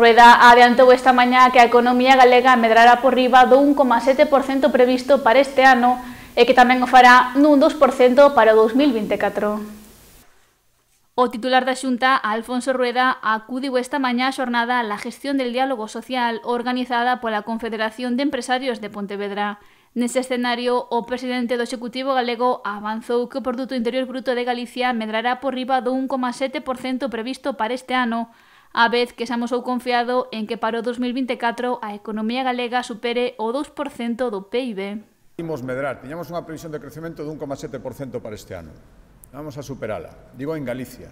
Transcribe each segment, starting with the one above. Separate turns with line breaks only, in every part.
Rueda adiantou esta mañá que a economía galega medrará por riba do 1,7% previsto para este ano e que tamén o fará nun 2% para o 2024. O titular da Xunta, Alfonso Rueda, acudiu esta mañá a xornada la gestión del diálogo social organizada pola Confederación de Empresarios de Pontevedra. Nese escenario, o presidente do Executivo galego avanzou que o Produto Interior Bruto de Galicia medrará por riba do 1,7% previsto para este ano, a vez que se amosou confiado en que para o 2024 a economía galega supere o 2% do PIB.
Imos medrar, tiñamos unha previsión de crecemento de 1,7% para este ano. Vamos a superala, digo en Galicia.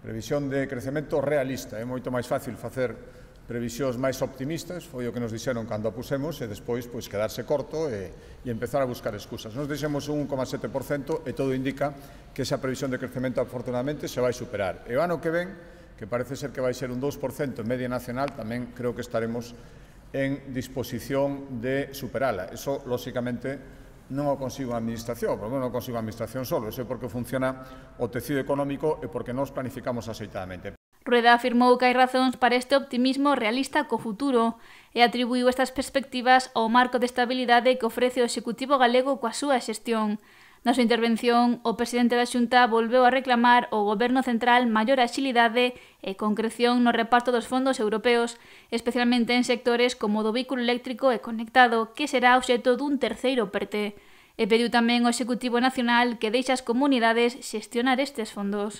Previsión de crecemento realista, é moito máis fácil facer previsións máis optimistas, foi o que nos dixeron cando a pusemos, e despois pois, quedarse corto e, e empezar a buscar excusas. Nos dixemos un 1,7% e todo indica que esa previsión de crecemento afortunadamente se vai superar. E o ano que ven que parece ser que vai ser un 2% en media nacional, tamén creo que estaremos en disposición de superala. Eso, lóxicamente, non o consigo a Administración, pero non o consigo a Administración solo, iso é porque funciona o tecido económico e porque nos planificamos aceitadamente.
Rueda afirmou que hai razóns para este optimismo realista co futuro e atribuiu estas perspectivas ao marco de estabilidade que ofrece o Executivo galego coa súa xestión. Na súa intervención, o presidente da Xunta volveu a reclamar ao goberno central maior axilidade e concreción no reparto dos fondos europeos, especialmente en sectores como o do vehículo eléctrico e conectado, que será obxeto dun terceiro PERTE. E pediu tamén ao Executivo Nacional que deixe as comunidades xestionar estes fondos.